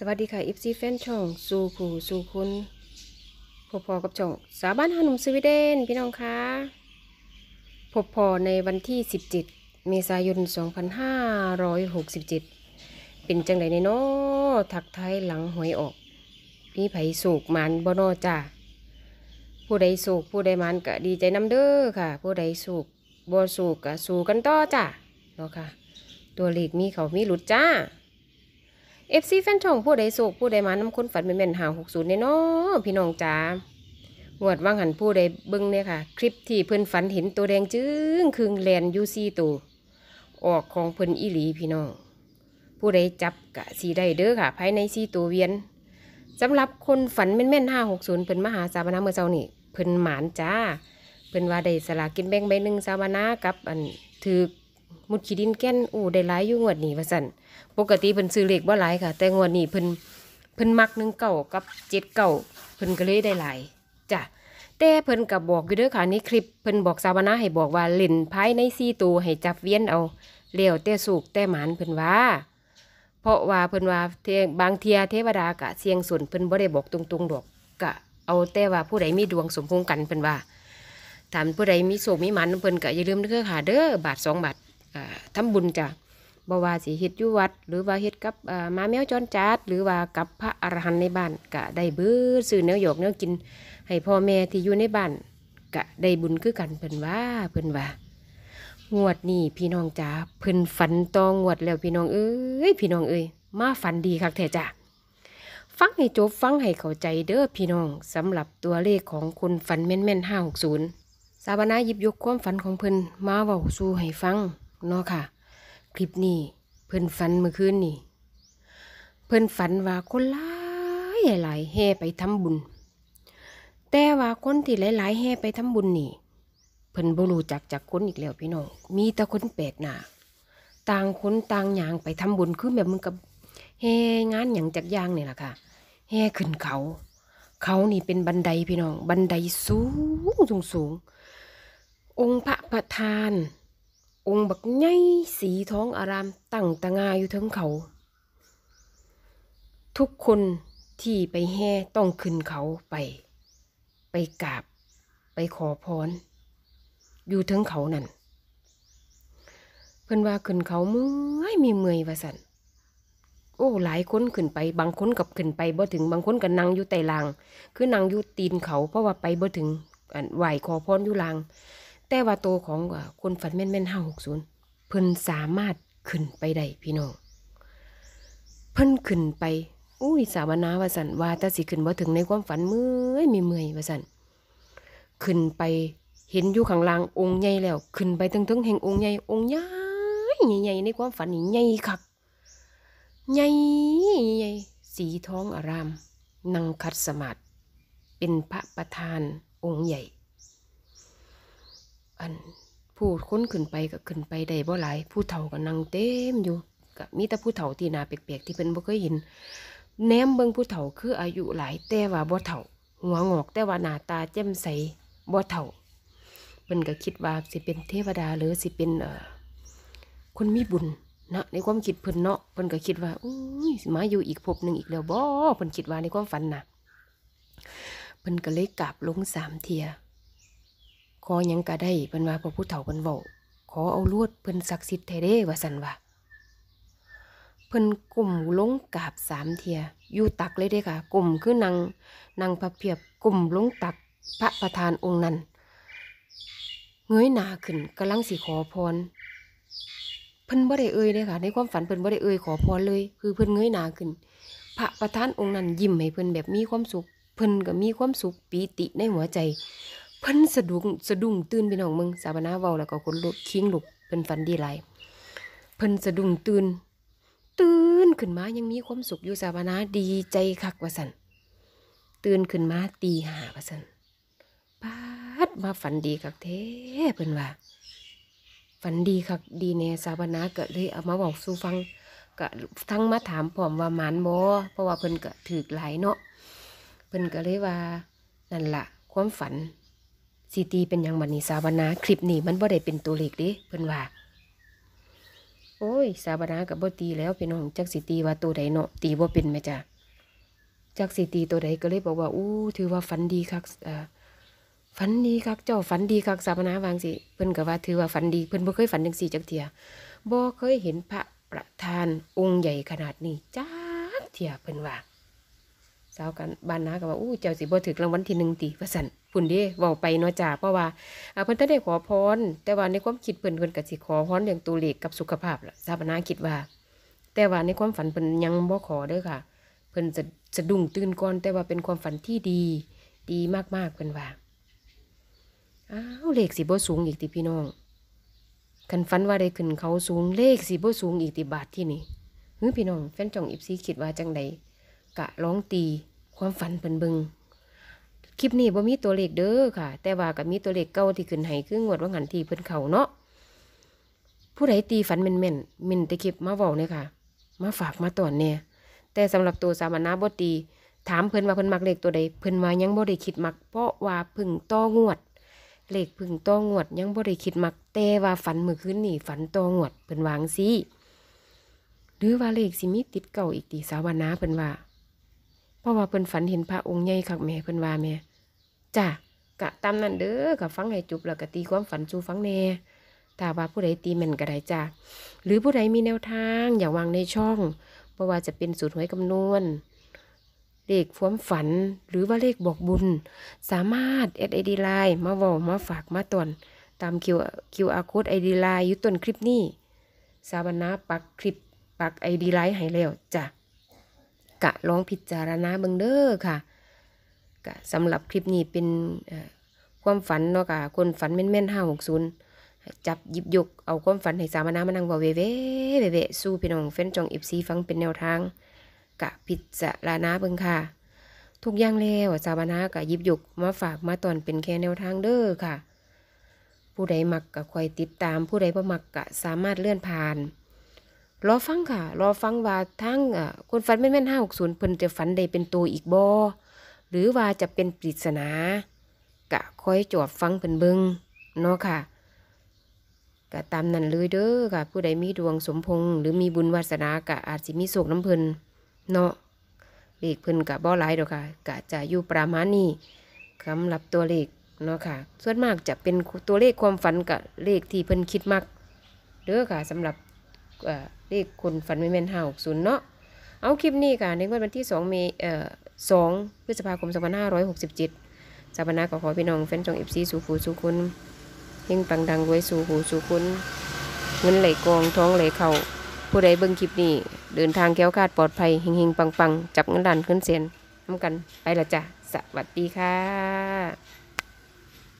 สวัสดีค่ะอิฟซีแฟนช่อง สู่ขู่สู่คุณ พบพอกับช่องสาบ้านฮานุ่มสวีเดนพี่น้องคะพบพอในวันที่17เมษายน 2567 เป็นจังไดในน้อถักไทยหลังหวยออกพี่ไผ่สูกมันบนอจ้าผู้ใดสูกผู้ใดมันก็ดีใจน้ำเด้อค่ะ ผู้ใดสูกบ่สูกก็สู่กันต่อจ้าเนาะค่ะ ตัวเลขมีเขามีหลุดจ้าเอฟซีแฟนช่องผู้ใดโศกผู้ใดมาน้ำคนฝันเป็นแม่นหาหกศูนย์เน่นาะพี่น้องจ๋างวดว่างหันผู้ใดเบิ้งเนี่ยค่ะ คลิปที่เพิ่นฝันเห็นตัวแดงจึ้งคืงแลนยูซีตัวออกของเพิ่นอีหลีพี่น้องผู้ใดจับกะสีได้เด้อค่ะ ภายในซีตัวเวียนสำหรับคนฝันเป็นแม่นห้าหกศูนย์เพิ่นมหาสาบนาเมื่อเช้านี่เพิ่นหมานจ้าเพิ่นว่าได้สลากินแบ่งใบหนึ่งสาบนากับอันถือมุดขีดินแก้นโอ้ได้หลายอยู่งวดนี้ว่าสันปกติเพิ่นซื้อเลขบ่หลายค่ะ แต่งวดนี้เพิ่นเพิ่นมักหนึ่งเก่ากับเจ็ดเก่าเพิ่นก็เลยได้หลายจ้ะ แต่เพิ่นกับบอกอยู่เด้อค่ะนี่คลิปเพิ่นบอกสาวนาให้บอกว่าเล่นภายในซีตัวให้จับเวียนเอาเลี้ยวแต่สูกแต่หมานเพิ่นว่า เพราะว่าเพิ่นว่าเทบางเทียเทวดากะเสียงส่วนเพิ่นบ่ได้บอกตรง ๆดอกกะเอาแต่ว่าผู้ใดมีดวงสมพงกันเพิ่นว่า ถามผู้ใดมีโศกมีหมันเพิ่นกะอย่าลืมเด้อค่ะเด้อบาทสองบาททำบุญจ้ะบวาสีเฮ็ดยุวัด หรือว่าเฮ็ดกับมาแมวจอนจาดหรือว่ากับพระอรหันต์ในบ้านกะได้เบื้อสื่อเนื้อหยกเนื้อกิน ให้พ่อแม่ที่อยู่ในบ้าน กะได้บุญคือกันเพิ่นว่าเพิ่นว่า งวดนี้พี่น้องจ๋าเพิ่นฝันตองวดแล้วพี่น้องเอ้ยพี่น้องเอ้ย มาฝันดีครับแท้จ้ะ ฟังให้จบฟังให้เข้าใจเด้อพี่น้องสำหรับตัวเลขของคนฝันแม่นๆห้าหกศูนย์สาวนาหยิบยกความฝันของเพิ่นมาเว้าสู่ให้ฟังเนาะค่ะ คลิปนี้เพิ่นฝันเมื่อคืนนี่เพิ่นฝันว่าคนหลายหลายแห่ไปทำบุญ แต่ว่าคนที่หลายยแห่ไปทำบุญนี่ เพิ่นบ่รู้จักจากคนอีกแล้ว พี่น้องมีแต่คนแปลกหน้าต่างคนต่างอย่างไปทำบุญ คือแบบมึงกับแห่งานอย่างจากย่างนี่แหละค่ะแห่ขึ้นเขา เขานี่เป็นบันไดพี่น้อง บันไดสูงสูงสูงองค์พระประธานองค์บักไงสีท้องอารามตั้งตะงาอยู่ทั้งเขา ทุกคนที่ไปแห่ต้องขึ้นเขาไป ไปกราบไปขอพรอยู่ทั้งเขานั่นเพื่นว่าขึ้นเขาเมื่อยมีเมื่อยว่าสันโอ้หลายคนขึ้นไปบางคนกับขึ้น ไปบ่ถึงบางคนกับนั่งอยู่ใต่ลาง คือนั่งอยู่ตีนเขาเพราะว่าไปบ่ถึงไหวขอพรอยู่ลางแต่ว่าโตของคนฝันแม่นแม่นห้าหกศูนย์เพิ่นสามารถขึ้นไปได้พี่น้องเพิ่นขึ้นไปอุ้ยสาวนาวาสันว่าตาสิขึ้นบ่ถึงในความฝันเมื่อยมีเมื่อยวาสันขึ้นไปเห็นอยู่ข้างล่างองค์ใหญ่แล้ว ขึ้น ไปถึงถึงแห่งองค์ใหญ่องค์ใหญ่ใหญ่ในความฝันนี่ใหญ่คักใหญ่ใหญ่สีท้องอาราม นังคัดสมาธิเป็นพระประธานองค์ใหญ่อัน ผู้ค้นขึ้นไปก็ขึ้นไปได้บ่หลาย ผู้เฒ่าก็นั่งเต็มอยู่ก็มีแต่ผู้เฒ่าที่นาเปียกๆที่เป็นบ่เคยเห็นแนมเบิ่งผู้เฒ่าคืออายุหลายแต่ว่าบ่เฒ่า หัวงอกแต่ว่าหน้าตาแจ่มใสบ่เฒ่าเพิ่นก็คิดว่าสิเป็นเทวดา หรือสิเป็นเอ่อคนมีบุญนะในความคิดเพิ่นเนาะเพิ่นก็คิดว่าอุ้ยมาอยู่อีกภพหนึ่งอีกแล้วบ่เพิ่นคิดว่าในความฝันน่ะเพิ่นก็เลยกราบลงสามเทียขอยังก็ได้เพิ่นว่าพระุทธเฒ่าเพิ่นเว้าขอเอาลวดเพิ่นศักดิ์สิทธิ์แท้เด้ว่าซั่นว่าเพิ่นกลุ่มลงกาบสามเทียอยู่ตักเลยเด้ค่ะกลุ่มคือนางนางพระเพียบกลุ่มลงตัก พระประธานองค์นั้น เงยหน้าขึ้น กำลังสิขอพรเพิ่นบ่ได้เอ่ยเลยค่ะในความฝันเพิ่นบ่ได้เอ่ยขอพรเลย คือเพิ่นเงยหน้าขึ้น พระประธานองค์นั้น ยิ้มให้เพิ่นแบบมีความสุขเพิ่นก็มีความสุขปีติในหัวใจเพิ่นสะดุ้งสะดุ้งตื่นพี่น้องมึง สาวนาเว้าแล้วก็คนลุกคิงลุกเพิ่นฝันดีหลายเพิ่นสะดุ้งตื่น ตื่นขึ้นมายังมีความสุขอยู่สาวนาดีใจคักว่าสันตื่นขึ้นมาตีหาว่าสันปาดมาฝันดีคักเท้เพิ่นว่า ฝันดีคักดีแน่สาวนาก็เลยเอามาบอกสู่ฟังก็ทั้งมาถามผอมว่าหมานบ่เพราะว่าเพิ่นก็ถือหลายเนาะเพิ่นก็เลยว่า นั่นล่ะ ความฝันสีตีเป็นยังบันนี้สาวนาคลิปนี้มันบ่ได้เป็นตัวเลขดิเพิ่นว่า โอ้ยสาวนากับบ่ตีแล้วพี่น้องจักสีตีว่าตัวใดเนาะตีบ่เป็นไหมจ้ะจักสีตีตัวใดก็เลยบอกว่าอู้ถือว่าฝันดีครับฝันดีครับเจ้าฝันดีครับสาวนาวางสิเพิ่นก็ว่าถือว่าฝันดีเพิ่นบ่เคยฝันจังสี่จักเทียบ่เคยเห็นพระประธานองค์ใหญ่ขนาดนี้จักเทียเพิ่นว่าสาวกันบ้านนาก็ว่าอู้เจ้าสิบ่ถึกรางวัลที่หนึ่งตีประสันพุ่นดิเว้าไปเนาะจ่าเพราะว่าเพิ่นถ้าได้ขอพรแต่ว่าในความคิดเพิ่นเพิ่นกบสิขอพรเรื่องตัวเลขกับสุขภาพล่ะสาวบ้านนาคิดว่า แต่ว่าในความฝันเพิ่นยังบ่ขอเด้อค่ะ เพิ่นจะสะดุ้งตื่นก่อน แต่ว่าเป็นความฝันที่ดี ดีมากๆเพิ่นว่าอ้าวเลขสิบ่สูงอีกติพี่น้องกันฝันว่าได้ขึ้นเขาสูงเลขสิบ่สูงอีกติบาทที่นี่เฮ้ยพี่น้องแฟนจ่องอิบซีคิดว่าจังไดกะร้องตีความฝันเพิ่นเบิงคลิปนี้บ่มีตัวเลขเด้อค่ะ แต่ว่าก็มีตัวเลขเก่าที่ขึ้นให้คืองวดว่าหันทีเพิ่นเข่าเนาะผู้ใดตีฝันเม่นเม่นมินตะคลิปมาเว้าเนี่ยค่ะมาฝากมาตอนเนี่ยแต่สำหรับตัวสามนาบ่ตี ถามเพิ่นว่าเพิ่นมักเลขตัวใด เพิ่นว่ายังบ่ได้คิดมัก เพราะว่าพึ่งต้องวดเลขพึ่งต้องวดยังบ่ได้คิดมักแต่ว่าฝันเมื่อคืนนี่ฝันต้องวดเพิ่นวางซี่หรือว่าเลขสิมีติดเก่าอีกตีสาวนาเพิ่นว่าราะว่าเพิ่นฝันเห็นพระองค์ใหญ่ค่ะแม่เพิ่นว่า แม่จ้ะกะตามนั้นเด้อกะฟังให้จุบแล้วกะตีความฝันสู่ฟังแน่ ถ้าว่าผู้ใดตีแม่นก็ได้จ้ะหรือผู้ใดมีแนวทางอย่าวางในช่อง เพราะว่าจะเป็นสูตรหวยคำนวณเลขความฝันหรือว่าเลขบอกบุญ สามารถ s อ d line มาบอกมาฝากมาตอนตาม Q ค r code ID line อยู่ต้นคลิปนี้ สาบนาปักคลิปปัก ID line ให้แล้วจ้ะกะลอง พิจารณาเบิ่งเด้อค่ะกะสำหรับคลิปนี้เป็นความฝัน เนาะกะคนฝันแม่นๆห้าหกศูนย์จับยิบยกเอา ความ ฝัน ให้ สามนามานั่งบ่าเวเวเวเวสู้พี่น้องเฟ้นจองเอฟซีฟังเป็นแนวทาง กะ พิจารณาเบิ่งค่ะ ทุกอย่าง แล้ว สามนา กะยิบยกมาฝากมาตอนเป็นแค่แนวทางเด้อค่ะ ผู้ใดมักกะคอยติดตามผู้ใดบ่มักกะสามารถเลื่อนผ่านรอฟังค่ะ รอฟังว่าทั้งคนฝันแม่นนห้าหกศูนย์เพิ่นจะฝันใดเป็นตัวอีกบอหรือว่าจะเป็นปริศนากะคอยจอบฟังเพิ่นเบิงเนาะค่ะกะตามนั้นเลยเด้อค่ะ ผู้ใดมีดวงสมพงษ์หรือมีบุญวาสนากะอาจสิมีโศกน้ำเพิ่นเนาะเลขเพิ่นกะบ่หลายดอกค่ะกะจะอยู่ประมาณนี้สำหรับตัวเลขเนาะค่ะ ส่วนมากจะเป็นตัวเลขความฝันกะเลขที่เพิ่นคิดมากเด้อค่ะสำหรับเลขคนฝันไม่แม่นห้าหกศูนย์เนาะ เอาคลิปนี้ค่ะในวันที่สองเมเอ่อสองพฤษภาคมสองพันห้าร้อยหกสิบเจ็ดสาปนาขอขอพี่น้องแฟนจงเอฟซีสู่ผูสู่คุณิ่งปังดังไว้สู่หูสู่คุณเงินไหลกองท้องไหลเข่าผู้ใดเบิ่งคลิปนี้ เดินทางแก้วคาดปลอดภัยเฮงเฮงปังปังจับเงินดันขึ้นเสียนทำกันไปละจ้ะ สวัสดีค่ะ